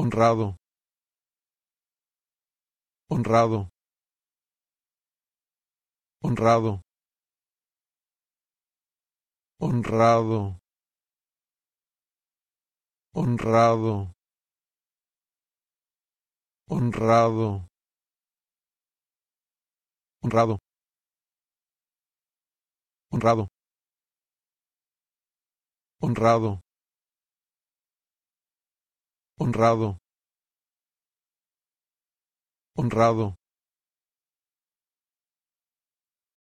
honrado honrado honrado honrado honrado honrado honrado honrado honrado honrado honrado